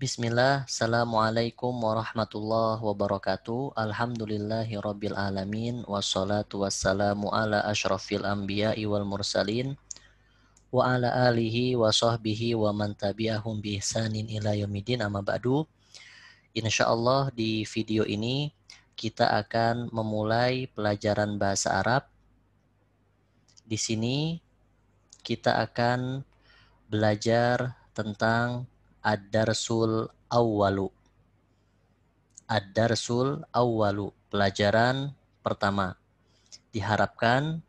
Bismillah, Assalamualaikum warahmatullahi wabarakatuh. Alhamdulillahi rabbil alamin. Wassalatu wassalamu ala ashrafil anbiya wal mursalin. Wa ala alihi wa sahbihi wa man tabi'ahum bi ihsanin ila yamidin amma ba'du. Insyaallah di video ini kita akan memulai pelajaran bahasa Arab. Di sini kita akan belajar tentang Ad-darsul awwalu. Ad-darsul awwalu, pelajaran pertama. Diharapkan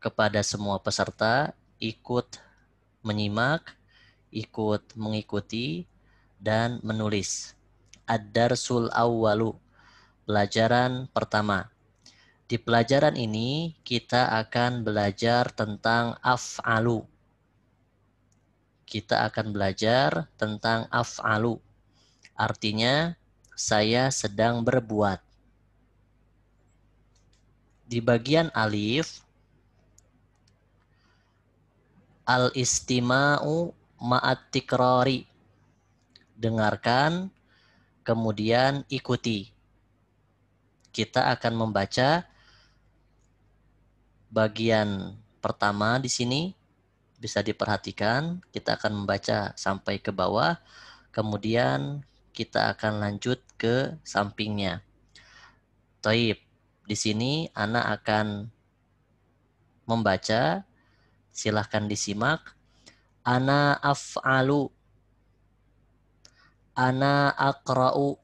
kepada semua peserta ikut menyimak, ikut mengikuti, dan menulis. Ad-darsul awwalu, pelajaran pertama. Di pelajaran ini kita akan belajar tentang af'alu kita akan belajar tentang af'alu. Artinya, saya sedang berbuat. Di bagian alif, al-istima'u ma'at tikrari. Dengarkan, kemudian ikuti. Kita akan membaca bagian pertama di sini bisa diperhatikan. Kita akan membaca sampai ke bawah, kemudian kita akan lanjut ke sampingnya. Toib, di sini Ana akan membaca, silahkan disimak. Ana af'alu, ana akra'u,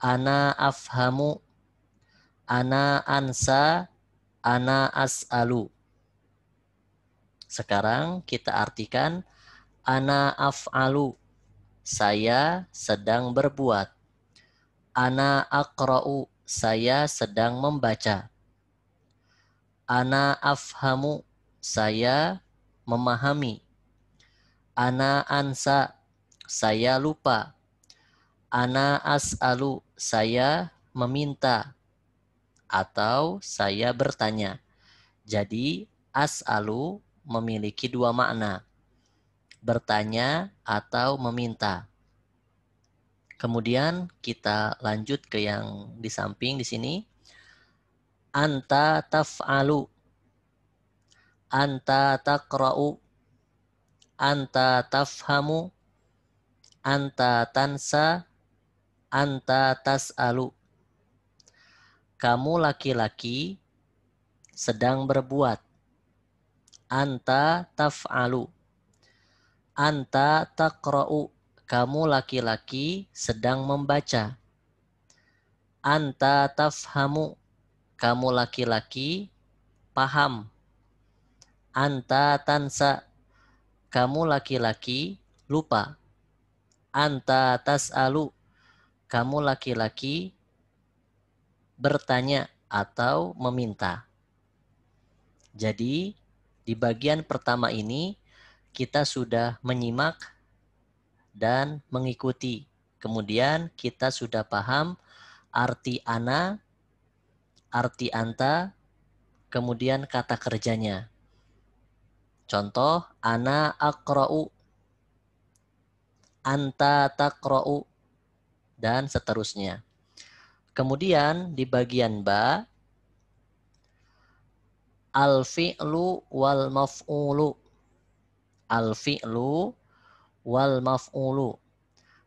ana afhamu, ana ansa, ana as'alu. Sekarang kita artikan ana af'alu. Saya sedang berbuat. Ana akra'u. Saya sedang membaca. Ana afhamu. Saya memahami. Ana ansa. Saya lupa. Ana as'alu. Saya meminta atau saya bertanya. Jadi as'alu memiliki dua makna. Bertanya atau meminta. Kemudian kita lanjut ke yang di samping di sini. Anta taf'alu. Anta takra'u. Anta tafhamu. Anta tansa. Anta tas'alu. Kamu laki-laki sedang berbuat Anta taf'alu. Anta takra'u. Kamu laki-laki sedang membaca. Anta tafhamu. Kamu laki-laki paham. Anta tansa. Kamu laki-laki lupa. Anta tas'alu. Kamu laki-laki bertanya atau meminta. Jadi, di bagian pertama ini kita sudah menyimak dan mengikuti. Kemudian kita sudah paham arti ana, arti anta, kemudian kata kerjanya. Contoh, ana akra'u, anta takra'u, dan seterusnya. Kemudian di bagian ba, al fi'lu wal maf'ulu al fi'lu wal maf'ulu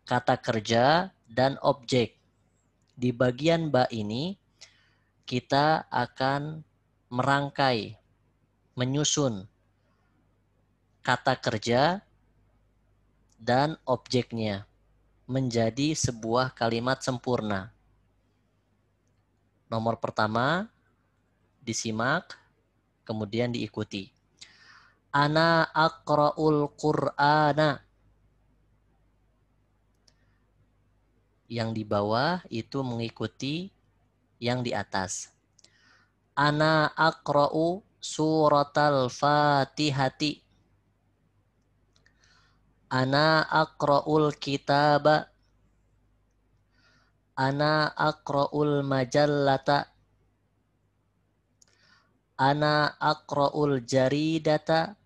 kata kerja dan objek di bagian ba ini kita akan merangkai menyusun kata kerja dan objeknya menjadi sebuah kalimat sempurna. Nomor pertama, disimak kemudian diikuti. Ana akra'ul Qur'ana. Yang di bawah itu mengikuti yang di atas. Ana akra'u al fatihati. Ana akra'ul kitaba. Ana akra'ul majallata. Ana akra'ul jaridata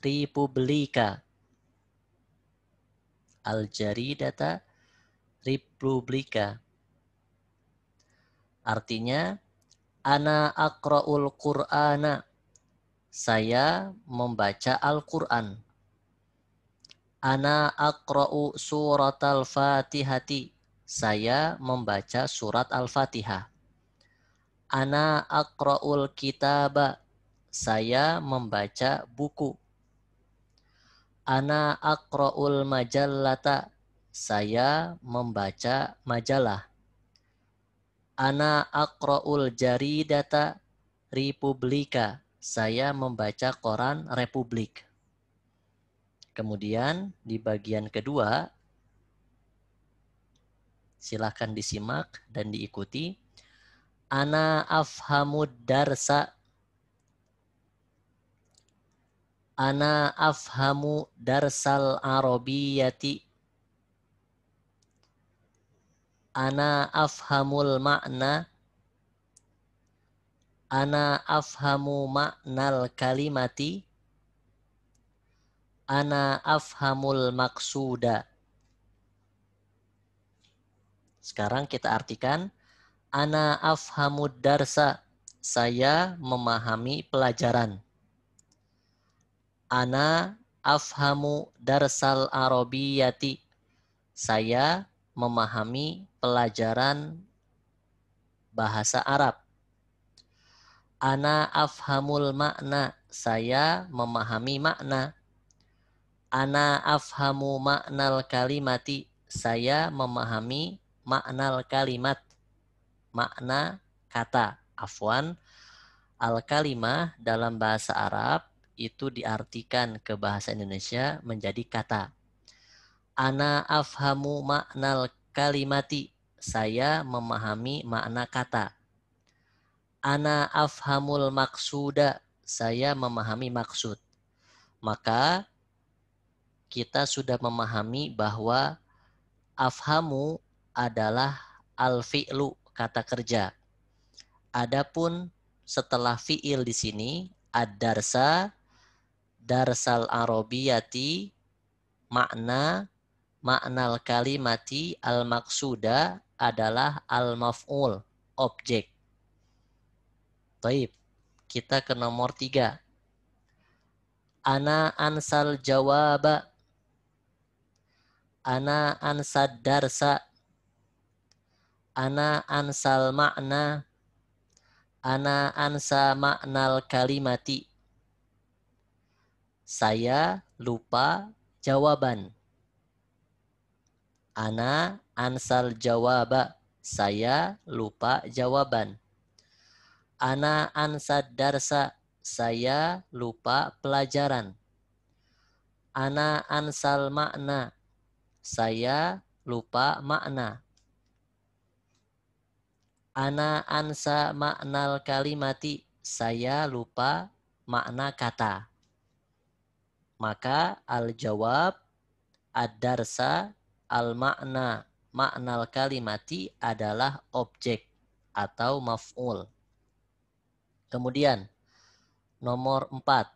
republika. Al jaridata republika. Artinya, ana akra'ul qur'ana. Saya membaca Al-Quran. Ana akra'u surat al-fatihati. Saya membaca surat al-fatihah. Ana akra'ul kitaba. Saya membaca buku. Ana akra'ul majallata. Saya membaca majalah. Ana akra'ul jaridata republika. Saya membaca koran republik. Kemudian di bagian kedua, silahkan disimak dan diikuti. Ana afhamud darsa. Ana afhamu darsal arabiyati. Ana afhamul makna. Ana afhamu maknal kalimati. Ana afhamul maksuda. Sekarang kita artikan Ana afhamu darsa. Saya memahami pelajaran. Ana afhamu darsal arabiyati. Saya memahami pelajaran bahasa Arab. Ana afhamul makna. Saya memahami makna. Ana afhamu maknal kalimati. Saya memahami maknal kalimat makna kata. Afwan, al-kalimah dalam bahasa Arab itu diartikan ke bahasa Indonesia menjadi kata. Ana afhamu maknal kalimati. Saya memahami makna kata. Ana afhamul maksuda. Saya memahami maksud. Maka kita sudah memahami bahwa afhamu adalah al-fi'lu kata kerja. Adapun setelah fiil di sini ad-darsa darsal arabiyati makna maknal kalimati al maksuda adalah al maf'ul objek. Taib. Kita ke nomor tiga. Ana ansal jawaba. Ana ansad darsa Ana ansal makna. Ana ansa maknal kalimati. Saya lupa jawaban. Ana ansal jawaba. Saya lupa jawaban. Ana ansa darsa. Saya lupa pelajaran. Ana ansal makna. Saya lupa makna. Ana ansa maknal kalimati. Saya lupa makna kata. Maka al-jawab ad-darsa al-makna maknal kalimati adalah objek atau maf'ul. Kemudian nomor empat.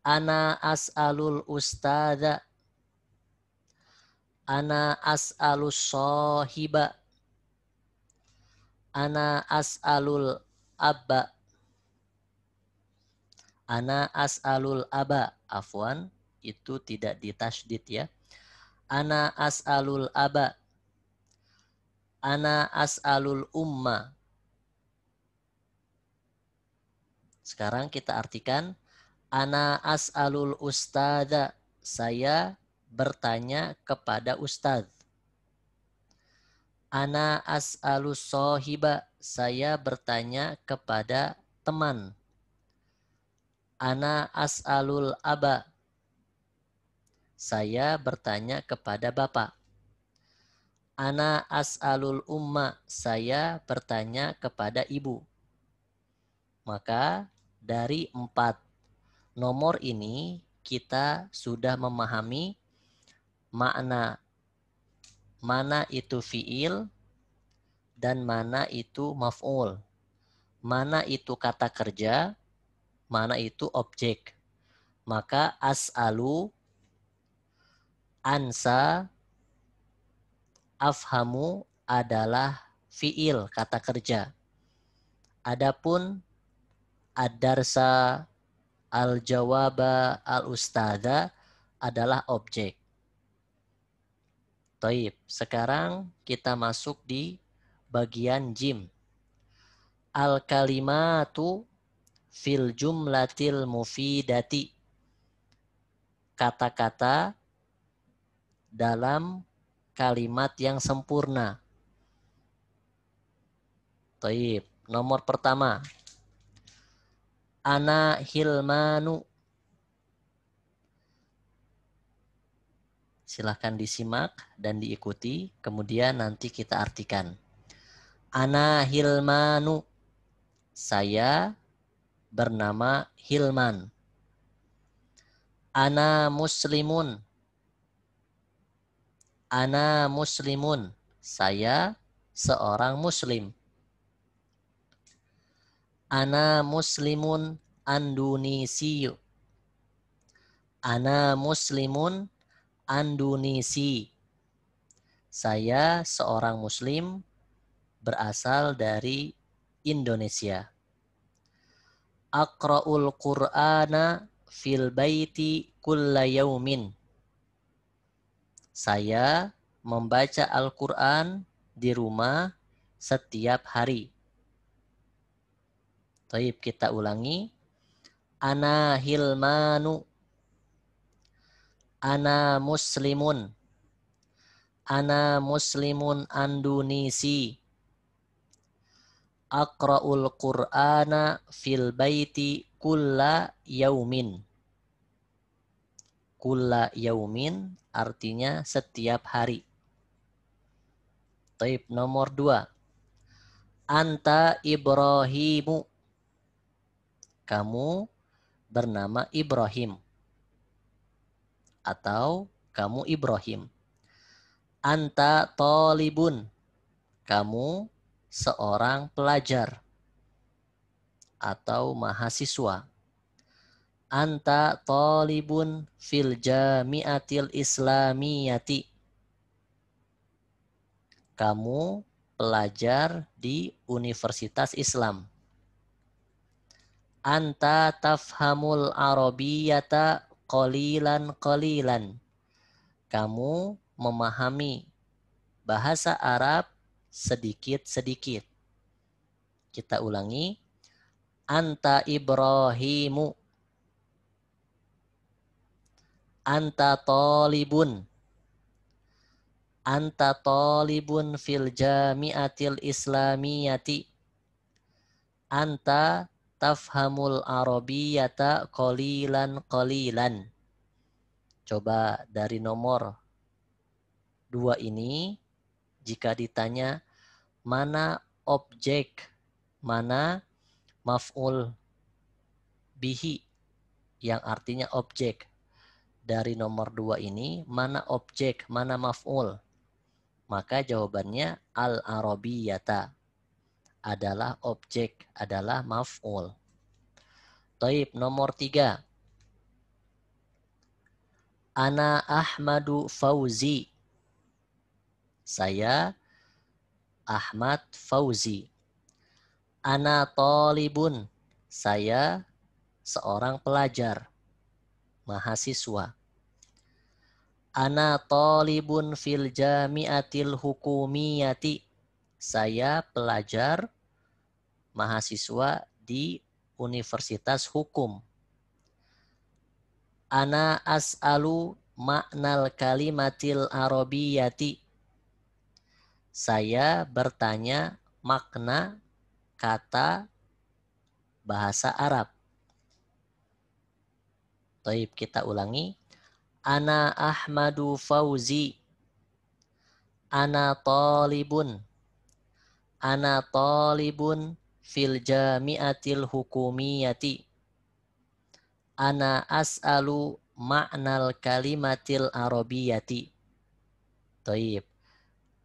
Ana as'alul ustadha. Ana as'alus sahibah. Ana as'alul abba. Ana as'alul aba. Afwan, itu tidak ditasdid ya. Ana as'alul aba. Ana as'alul umma. Sekarang kita artikan. Ana as'alul ustadz. Saya bertanya kepada ustadz. Ana as'alu sohiba. Saya bertanya kepada teman. Ana as'alul aba. Saya bertanya kepada bapak. Ana as'alul umma. Saya bertanya kepada ibu. Maka dari empat nomor ini kita sudah memahami makna Mana itu fi'il dan mana itu maf'ul. Mana itu kata kerja, mana itu objek. Maka as'alu, ansa, afhamu adalah fi'il, kata kerja. Adapun ad-darsa, al-jawaba, al-ustada adalah objek. Taib. Sekarang kita masuk di bagian jim. Al-kalimatu fil jumlatil mufidati. Kata-kata dalam kalimat yang sempurna. Taib. Nomor pertama. Ana Hilmanu Silahkan disimak dan diikuti. Kemudian nanti kita artikan. Ana Hilmanu. Saya bernama Hilman. Ana muslimun. Ana muslimun. Saya seorang muslim. Ana muslimun andunisiyu. Ana muslimun Andunisi, Saya seorang muslim berasal dari Indonesia. Aqraul Qur'ana fil baiti kulla yaumin. Saya membaca Al-Quran di rumah setiap hari. Taib kita ulangi. Ana hilmanu Ana muslimun. Ana muslimun andunisi. Akra'ul Qur'ana fil baiti kulla yaumin. Kulla yaumin artinya setiap hari. Taib nomor dua. Anta Ibrahimu. Kamu bernama Ibrahim atau kamu Ibrahim. Anta tolibun. Kamu seorang pelajar atau mahasiswa. Anta tolibun fil jamiatil islamiyati. Kamu pelajar di Universitas Islam. Anta tafhamul arabiyata kolilan kolilan. Kamu memahami bahasa Arab sedikit-sedikit. Kita ulangi. Anta Ibrahimu. Anta tolibun. Anta tolibun fil jami'atil islamiyati. Anta tafhamul arabiyata qalilan qalilan. Coba dari nomor dua ini, jika ditanya mana objek, mana maf'ul bihi yang artinya objek. Dari nomor dua ini, mana objek, mana maf'ul? Maka jawabannya al-arabiyata adalah objek, adalah maf'ul. Taib nomor tiga. Ana Ahmadu Fauzi. Saya Ahmad Fauzi. Ana Tolibun. Saya seorang pelajar, mahasiswa. Ana Tolibun fil jami'atil hukumiyati. Saya pelajar mahasiswa di Universitas Hukum. Ana as'alu maknal kalimatil arabiyati. Saya bertanya makna kata bahasa Arab. Taib kita ulangi. Ana Ahmadu Fauzi. Ana talibun. Ana talibun fil jami'atil hukumiyati ana as'alu ma'nal kalimatil arabiyati Taib.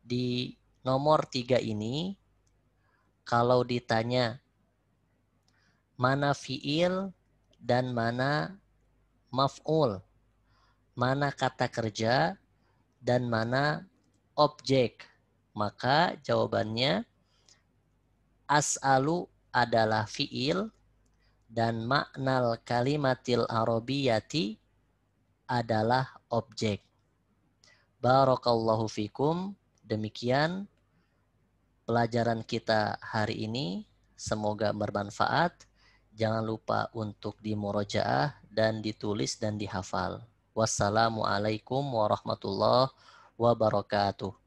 Di nomor tiga ini, kalau ditanya mana fi'il dan mana maf'ul, mana kata kerja dan mana objek, maka jawabannya as'alu adalah fi'il dan makna kalimatil arabiyati adalah objek. Barakallahu fikum. Demikian pelajaran kita hari ini. Semoga bermanfaat. Jangan lupa untuk dimurojaah dan ditulis dan dihafal. Wassalamualaikum warahmatullahi wabarakatuh.